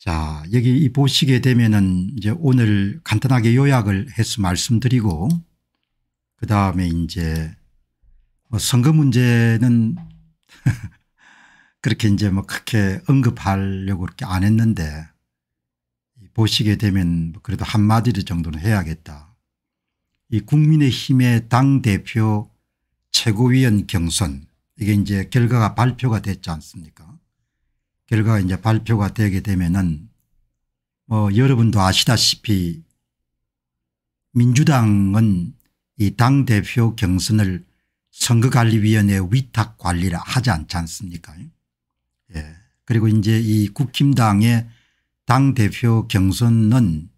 자 여기 보시게 되면은 이제 오늘 간단하게 요약을 해서 말씀드리고 그 다음에 이제 뭐 선거 문제는 그렇게 이제 뭐 크게 언급하려고 그렇게 안 했는데 보시게 되면 뭐 그래도 한마디 정도는 해야겠다. 이 국민의힘의 당대표 최고위원 경선 이게 이제 결과가 발표가 됐지 않습니까 결과가 이제 발표가 되게 되면은 뭐 여러분도 아시다시피 민주당은 이 당대표 경선을 선거관리위원회 위탁관리를 하지 않지 않습니까 예. 그리고 이제 이 국힘당의 당대표 경선은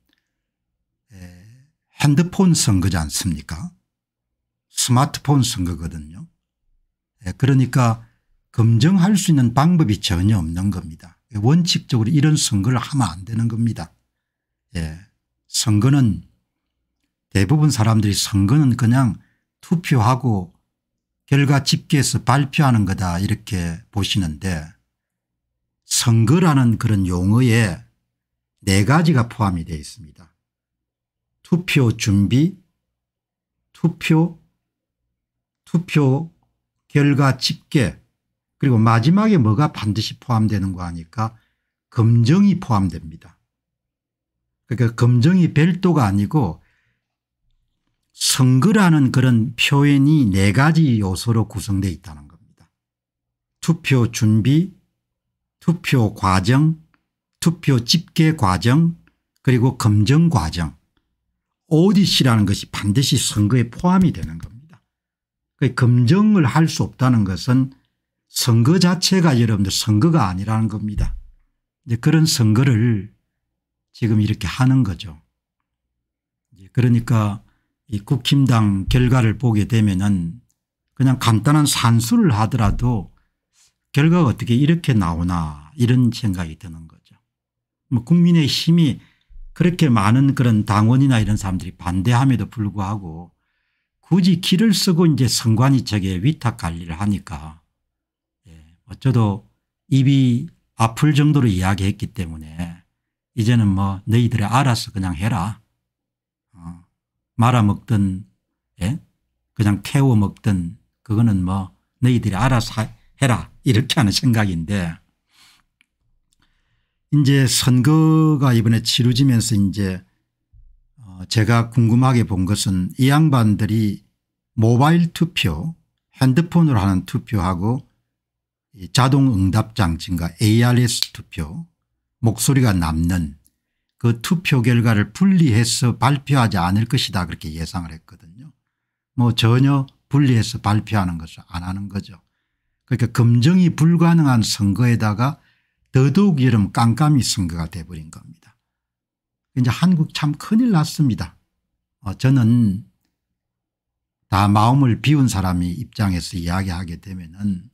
예, 핸드폰 선거지 않습니까 스마트폰 선거거든요. 예, 그러니까 검증할 수 있는 방법이 전혀 없는 겁니다. 원칙적으로 이런 선거를 하면 안 되는 겁니다. 예. 선거는 대부분 사람들이 선거는 그냥 투표하고 결과 집계해서 발표하는 거다 이렇게 보시는데 선거라는 그런 용어에 네 가지가 포함이 되어 있습니다. 투표 준비, 투표, 투표 결과 집계, 그리고 마지막에 뭐가 반드시 포함되는거아니까 검정이 포함됩니다. 그러니까 검정이 별도가 아니고 선거라는 그런 표현이 네 가지 요소로 구성되어 있다는 겁니다. 투표 준비, 투표 과정, 투표 집계 과정 그리고 검증 과정 오디시라는 것이 반드시 선거에 포함이 되는 겁니다. 그 검증을 할 수 없다는 것은 선거 자체가 여러분들 선거가 아니라는 겁니다. 이제 그런 선거를 지금 이렇게 하는 거죠. 그러니까 이 국힘당 결과를 보게 되면은 그냥 간단한 산수를 하더라도 결과가 어떻게 이렇게 나오나 이런 생각이 드는 거죠. 뭐 국민의 힘이 그렇게 많은 그런 당원이나 이런 사람들이 반대함에도 불구하고 굳이 길을 쓰고 이제 선관위 측에 위탁 관리를 하니까 어쩌도 입이 아플 정도로 이야기했기 때문에 이제는 뭐 너희들이 알아서 그냥 해라. 어, 말아먹든 예? 그냥 태워먹든 그거는 뭐 너희들이 알아서 해라 이렇게 하는 생각인데 이제 선거가 이번에 치루지면서 이제 어, 제가 궁금하게 본 것은 이 양반들이 모바일 투표 핸드폰으로 하는 투표하고 자동 응답 장치인가 ARS 투표 목소리가 남는 그 투표 결과를 분리해서 발표하지 않을 것이다 그렇게 예상을 했거든요. 뭐 전혀 분리해서 발표하는 것을 안 하는 거죠. 그러니까 검증이 불가능한 선거에다가 더더욱 이름 깜깜이 선거가 돼버린 겁니다. 이제 한국 참 큰일 났습니다. 어, 저는 다 마음을 비운 사람이 입장에서 이야기하게 되면은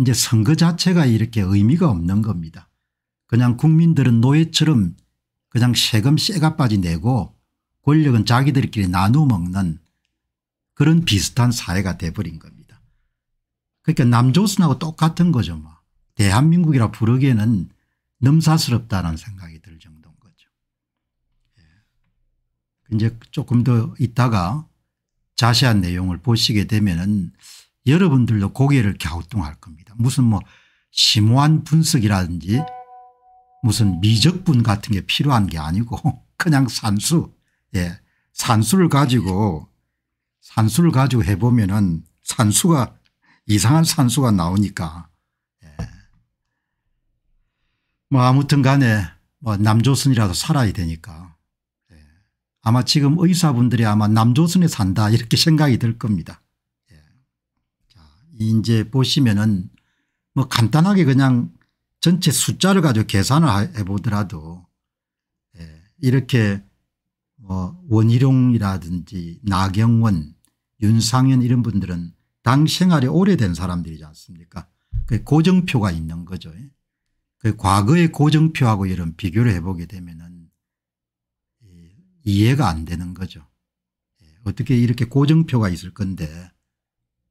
이제 선거 자체가 이렇게 의미가 없는 겁니다. 그냥 국민들은 노예처럼 그냥 세금 쇠가빠지 내고 권력은 자기들끼리 나누 먹는 그런 비슷한 사회가 돼버린 겁니다. 그러니까 남조선하고 똑같은 거죠. 뭐. 대한민국이라 부르기에는 넘사스럽다는 생각이 들 정도인 거죠. 예. 이제 조금 더 있다가 자세한 내용을 보시게 되면 은 여러분들도 고개를 갸우뚱할 겁니다. 무슨 뭐 심오한 분석이라든지 무슨 미적분 같은 게 필요한 게 아니고 그냥 산수 예 산수를 가지고 산수를 가지고 해보면은 산수가 이상한 산수가 나오니까 예. 뭐 아무튼 간에 뭐 남조선이라도 살아야 되니까 예. 아마 지금 의사분들이 아마 남조선에 산다 이렇게 생각이 들 겁니다. 이제 보시면은 뭐 간단하게 그냥 전체 숫자를 가지고 계산을 해보더라도 예, 이렇게 뭐 원희룡이라든지 나경원 윤상현 이런 분들은 당 생활이 오래된 사람들이지 않습니까 그 고정표가 있는 거죠. 그 과거의 고정표하고 이런 비교를 해보게 되면 은 이해가 안 되는 거죠. 예, 어떻게 이렇게 고정표가 있을 건데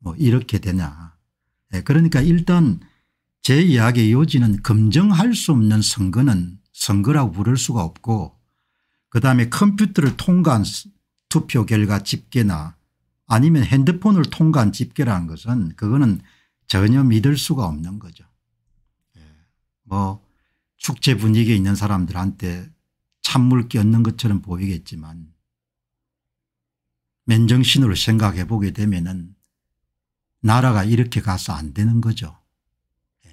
뭐 이렇게 되냐. 예, 그러니까 일단 제 이야기의 요지는 검증할 수 없는 선거는 선거라고 부를 수가 없고 그다음에 컴퓨터를 통과한 투표 결과 집계나 아니면 핸드폰을 통과한 집계라는 것은 그거는 전혀 믿을 수가 없는 거죠. 예, 뭐 축제 분위기에 있는 사람들한테 찬물 끼얹는 것처럼 보이겠지만 맨정신으로 생각해 보게 되면 나라가 이렇게 가서 안 되는 거죠. 예.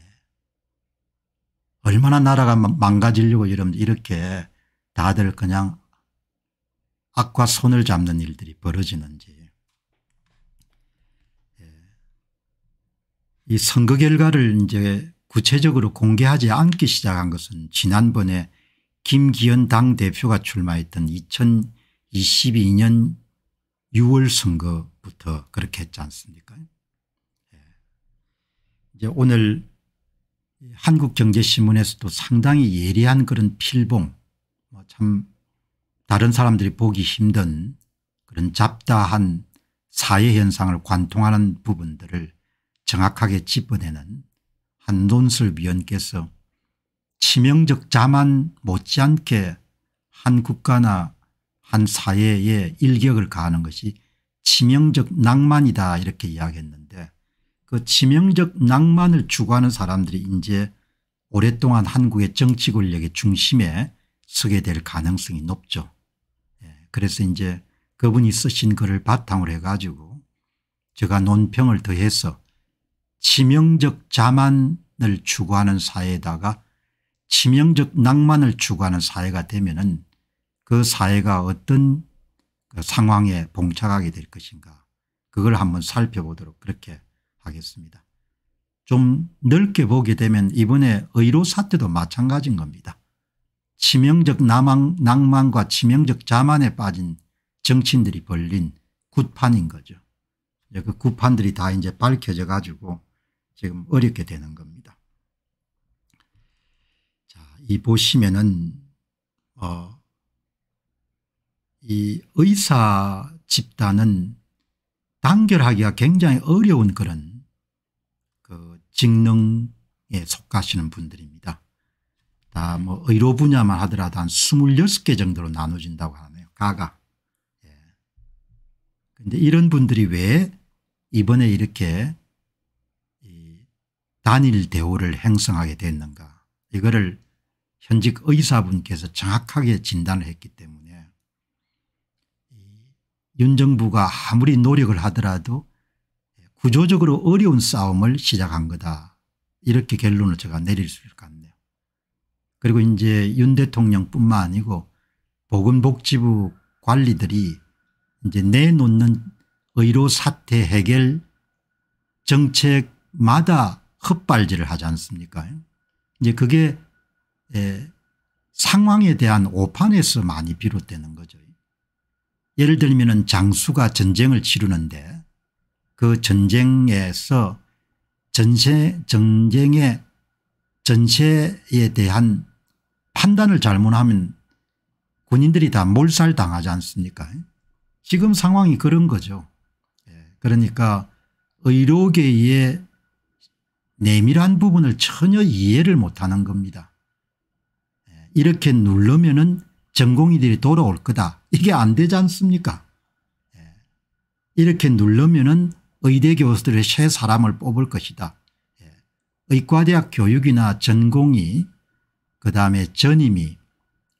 얼마나 나라가 망가지려고 여러분 이렇게 다들 그냥 악과 손을 잡는 일들이 벌어지는지. 예. 이 선거 결과를 이제 구체적으로 공개하지 않기 시작한 것은 지난번에 김기현 당 대표가 출마했던 2022년 6월 선거부터 그렇게 했지 않습니까? 이제 오늘 한국경제신문에서도 상당히 예리한 그런 필봉 뭐 참 다른 사람들이 보기 힘든 그런 잡다한 사회현상을 관통하는 부분들을 정확하게 짚어내는 한 논술위원께서 치명적 자만 못지않게 한 국가나 한 사회에 일격을 가하는 것이 치명적 낭만이다 이렇게 이야기했는데 그 치명적 낭만을 추구하는 사람들이 이제 오랫동안 한국의 정치 권력의 중심에 서게 될 가능성이 높죠. 예, 그래서 이제 그분이 쓰신 글을 바탕으로 해가지고 제가 논평을 더해서 치명적 자만을 추구하는 사회에다가 치명적 낭만을 추구하는 사회가 되면은 그 사회가 어떤 그 상황에 봉착하게 될 것인가 그걸 한번 살펴보도록 그렇게 하겠습니다. 좀 넓게 보게 되면 이번에 의로 사태도 마찬가지인 겁니다. 치명적 남항, 낭만과 치명적 자만에 빠진 정치인들이 벌린 굿판인 거죠. 예, 그 굿판들이 다 이제 밝혀져 가지고 지금 어렵게 되는 겁니다. 자, 이 보시면은 어, 이 의사 집단은 단결하기가 굉장히 어려운 그런 직능에 속하시는 분들입니다. 다 뭐 의료 분야만 하더라도 한 26개 정도로 나눠진다고 하네요. 가가. 그런데 예. 이런 분들이 왜 이번에 이렇게 단일 대우를 행성하게 됐는가 이거를 현직 의사분께서 정확하게 진단을 했기 때문에 윤 정부가 아무리 노력을 하더라도 구조적으로 어려운 싸움을 시작한 거다. 이렇게 결론을 제가 내릴 수 있을 것 같네요. 그리고 이제 윤 대통령뿐만 아니고 보건복지부 관리들이 이제 내놓는 의료 사태 해결 정책마다 헛발질을 하지 않습니까? 이제 그게 예, 상황에 대한 오판에서 많이 비롯되는 거죠. 예를 들면 장수가 전쟁을 치르는데 그 전쟁에서 전세 전쟁의 전세에 대한 판단을 잘못하면 군인들이 다 몰살당하지 않습니까 지금 상황이 그런 거죠. 예, 그러니까 의료계의 내밀한 부분을 전혀 이해를 못하는 겁니다. 예, 이렇게 누르면 은 전공의들이 돌아올 거다. 이게 안 되지 않습니까 예, 이렇게 누르면 은 의대 교수들의 새 사람을 뽑을 것이다. 예. 의과대학 교육이나 전공이 그다음에 전임이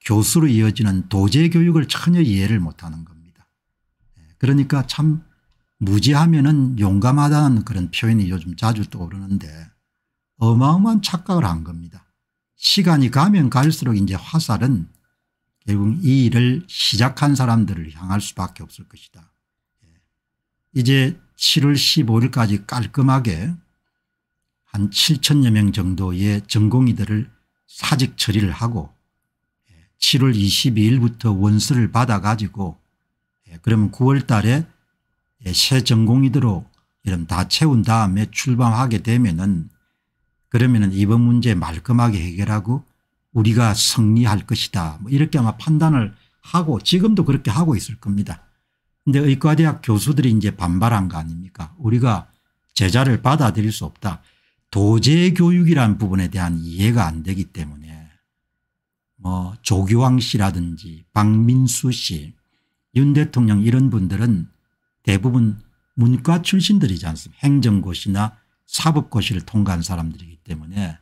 교수로 이어지는 도제 교육을 전혀 이해를 못하는 겁니다. 예. 그러니까 참 무지하면 은 용감하다는 그런 표현이 요즘 자주 떠오르는데 어마어마한 착각을 한 겁니다. 시간이 가면 갈수록 이제 화살은 결국 이 일을 시작한 사람들을 향할 수밖에 없을 것이다. 예. 이제 7월 15일까지 깔끔하게 한 7천여 명 정도의 전공의들을 사직 처리를 하고 7월 예, 22일부터 원서를 받아가지고 예, 그러면 9월 달에 예, 새전공의들로 이런 다 채운 다음에 출범하게 되면은 그러면은 이번 문제 말끔하게 해결하고 우리가 승리할 것이다. 뭐 이렇게 아마 판단을 하고 지금도 그렇게 하고 있을 겁니다. 근데 의과대학 교수들이 이제 반발한 거 아닙니까 우리가 제자를 받아들일 수 없다. 도제교육이란 부분에 대한 이해가 안 되기 때문에 뭐조교왕 씨라든지 박민수 씨, 윤 대통령 이런 분들은 대부분 문과 출신들이지 않습니까 행정고시나 사법고시를 통과한 사람들이기 때문에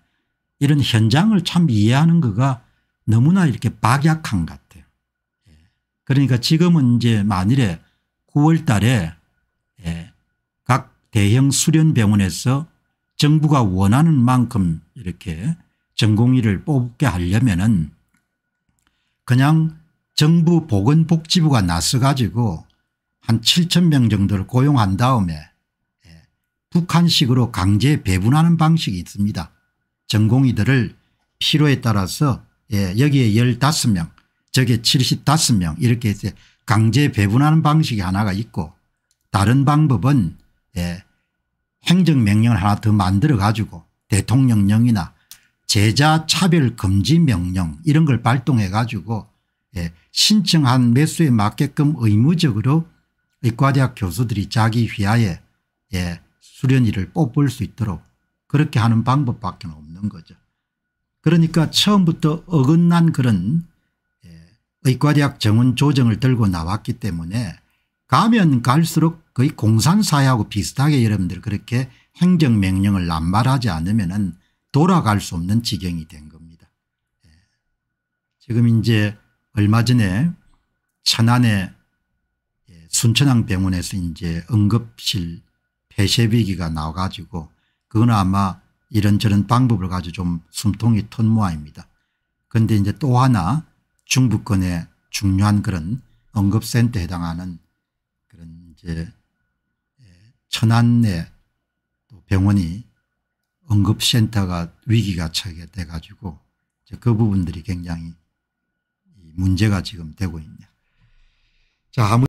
이런 현장을 참 이해하는 거가 너무나 이렇게 박약한 것 같아요. 예. 그러니까 지금은 이제 만일에 9월 달에 예, 각 대형 수련병원에서 정부가 원하는 만큼 이렇게 전공의를 뽑게 하려면 은 그냥 정부 보건복지부가 나서 가지고 한 7천 명 정도를 고용한 다음에 예, 북한식으로 강제 배분하는 방식이 있습니다. 전공의들을 필요에 따라서 예, 여기에 15명 저게 75명 이렇게 이제 강제 배분하는 방식이 하나가 있고 다른 방법은 예, 행정명령을 하나 더 만들어 가지고 대통령령이나 제자 차별 금지 명령 이런 걸 발동해 가지고 예, 신청한 매수에 맞게끔 의무적으로 의과대학 교수들이 자기 휘하에 예, 수련의를 뽑을 수 있도록 그렇게 하는 방법밖에 없는 거죠. 그러니까 처음부터 어긋난 그런 의과대학 정원 조정을 들고 나왔기 때문에 가면 갈수록 거의 공산사회하고 비슷하게 여러분들 그렇게 행정명령을 남발하지 않으면 은 돌아갈 수 없는 지경이 된 겁니다. 예. 지금 이제 얼마 전에 천안의 예, 순천항병원에서 이제 응급실 폐쇄 위기가 나와가지고 그건 아마 이런저런 방법을 가지고 좀 숨통이 턴모아입니다 그런데 이제 또 하나 중부권의 중요한 그런 언급센터에 해당하는 그런 이제 예, 천안내 병원이 응급센터가 위기가 차게 돼 가지고 그 부분들이 굉장히 문제가 지금 되고 있냐. 자,